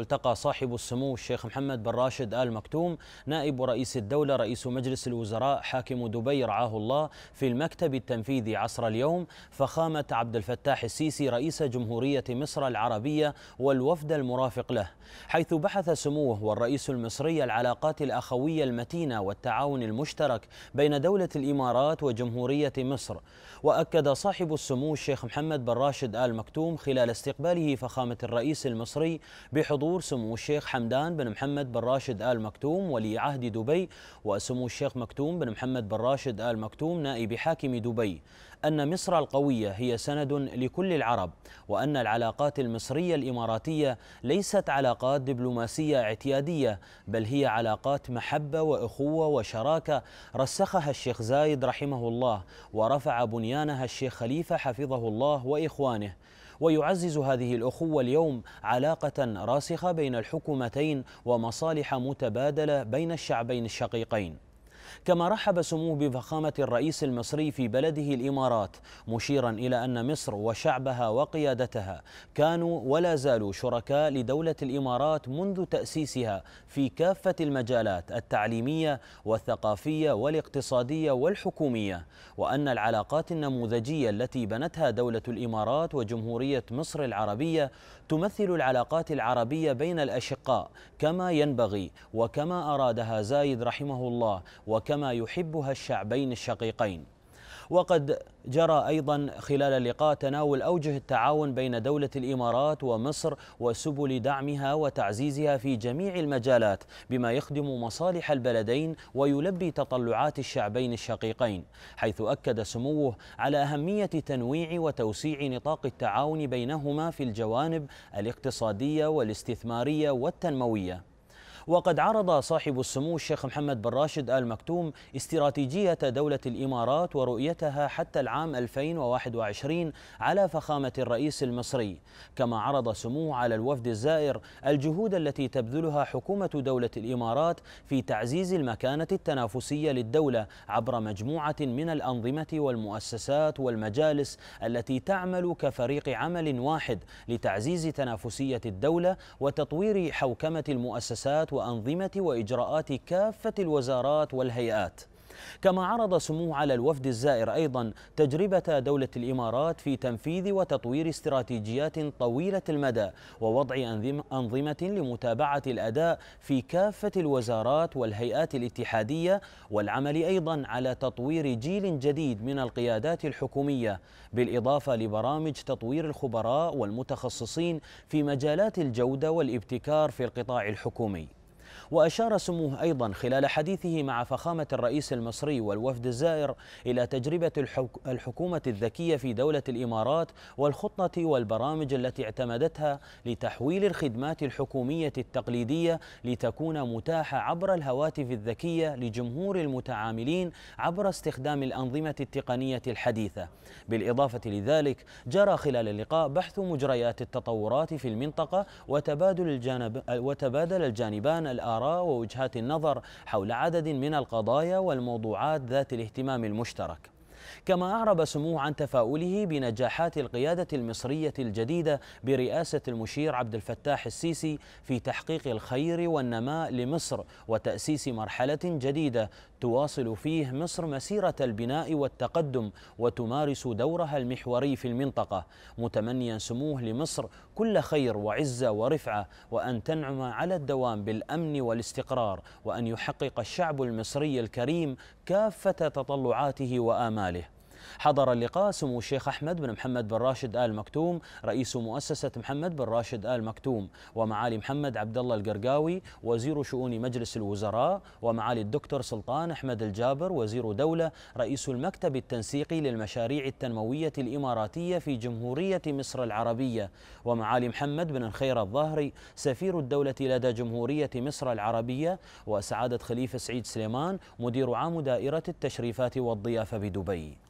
التقى صاحب السمو الشيخ محمد بن راشد آل مكتوم نائب رئيس الدولة رئيس مجلس الوزراء حاكم دبي رعاه الله في المكتب التنفيذي عصر اليوم فخامة عبد الفتاح السيسي رئيس جمهورية مصر العربية والوفد المرافق له حيث بحث سموه والرئيس المصري العلاقات الأخوية المتينة والتعاون المشترك بين دولة الإمارات وجمهورية مصر وأكد صاحب السمو الشيخ محمد بن راشد آل مكتوم خلال استقباله فخامة الرئيس المصري بحضور بحضور سمو الشيخ حمدان بن محمد بن راشد آل مكتوم ولي عهد دبي وسمو الشيخ مكتوم بن محمد بن راشد آل مكتوم نائب حاكم دبي أن مصر القوية هي سند لكل العرب وأن العلاقات المصرية الإماراتية ليست علاقات دبلوماسية اعتيادية بل هي علاقات محبة وإخوة وشراكة رسخها الشيخ زايد رحمه الله ورفع بنيانها الشيخ خليفة حفظه الله وإخوانه ويعزز هذه الأخوة اليوم علاقة راسخة بين الحكومتين ومصالح متبادلة بين الشعبين الشقيقين كما رحب سموه بفخامة الرئيس المصري في بلده الإمارات مشيرا إلى أن مصر وشعبها وقيادتها كانوا ولا زالوا شركاء لدولة الإمارات منذ تأسيسها في كافة المجالات التعليمية والثقافية والاقتصادية والحكومية وأن العلاقات النموذجية التي بنتها دولة الإمارات وجمهورية مصر العربية تمثل العلاقات العربية بين الأشقاء كما ينبغي وكما أرادها زايد رحمه الله و وكما يحبها الشعبين الشقيقين وقد جرى أيضا خلال اللقاء تناول أوجه التعاون بين دولة الإمارات ومصر وسبل دعمها وتعزيزها في جميع المجالات بما يخدم مصالح البلدين ويلبي تطلعات الشعبين الشقيقين حيث أكد سموه على أهمية تنويع وتوسيع نطاق التعاون بينهما في الجوانب الاقتصادية والاستثمارية والتنموية وقد عرض صاحب السمو الشيخ محمد بن راشد آل مكتوم استراتيجية دولة الإمارات ورؤيتها حتى العام 2021 على فخامة الرئيس المصري كما عرض سموه على الوفد الزائر الجهود التي تبذلها حكومة دولة الإمارات في تعزيز المكانة التنافسية للدولة عبر مجموعة من الأنظمة والمؤسسات والمجالس التي تعمل كفريق عمل واحد لتعزيز تنافسية الدولة وتطوير حوكمة المؤسسات وأنظمة وإجراءات كافة الوزارات والهيئات كما عرض سموه على الوفد الزائر أيضا تجربة دولة الإمارات في تنفيذ وتطوير استراتيجيات طويلة المدى ووضع أنظمة لمتابعة الأداء في كافة الوزارات والهيئات الاتحادية والعمل أيضا على تطوير جيل جديد من القيادات الحكومية بالإضافة لبرامج تطوير الخبراء والمتخصصين في مجالات الجودة والابتكار في القطاع الحكومي وأشار سموه أيضا خلال حديثه مع فخامة الرئيس المصري والوفد الزائر إلى تجربة الحكومة الذكية في دولة الإمارات والخطة والبرامج التي اعتمدتها لتحويل الخدمات الحكومية التقليدية لتكون متاحة عبر الهواتف الذكية لجمهور المتعاملين عبر استخدام الأنظمة التقنية الحديثة بالإضافة لذلك جرى خلال اللقاء بحث مجريات التطورات في المنطقة وتبادل, الجانب وتبادل الجانبان الآراء الآراء ووجهات النظر حول عدد من القضايا والموضوعات ذات الاهتمام المشترك كما أعرب سموه عن تفاؤله بنجاحات القيادة المصرية الجديدة برئاسة المشير عبد الفتاح السيسي في تحقيق الخير والنماء لمصر وتأسيس مرحلة جديدة تواصل فيه مصر مسيرة البناء والتقدم وتمارس دورها المحوري في المنطقة متمنيا سموه لمصر كل خير وعزة ورفعة وأن تنعم على الدوام بالأمن والاستقرار وأن يحقق الشعب المصري الكريم كافة تطلعاته وآماله حضر اللقاء سمو الشيخ أحمد بن محمد بن راشد آل مكتوم رئيس مؤسسة محمد بن راشد آل مكتوم ومعالي محمد عبد الله القرقاوي وزير شؤون مجلس الوزراء ومعالي الدكتور سلطان أحمد الجابر وزير دولة رئيس المكتب التنسيقي للمشاريع التنموية الإماراتية في جمهورية مصر العربية ومعالي محمد بن الخير الظاهري سفير الدولة لدى جمهورية مصر العربية وسعادة خليفة سعيد سليمان مدير عام دائرة التشريفات والضيافة بدبي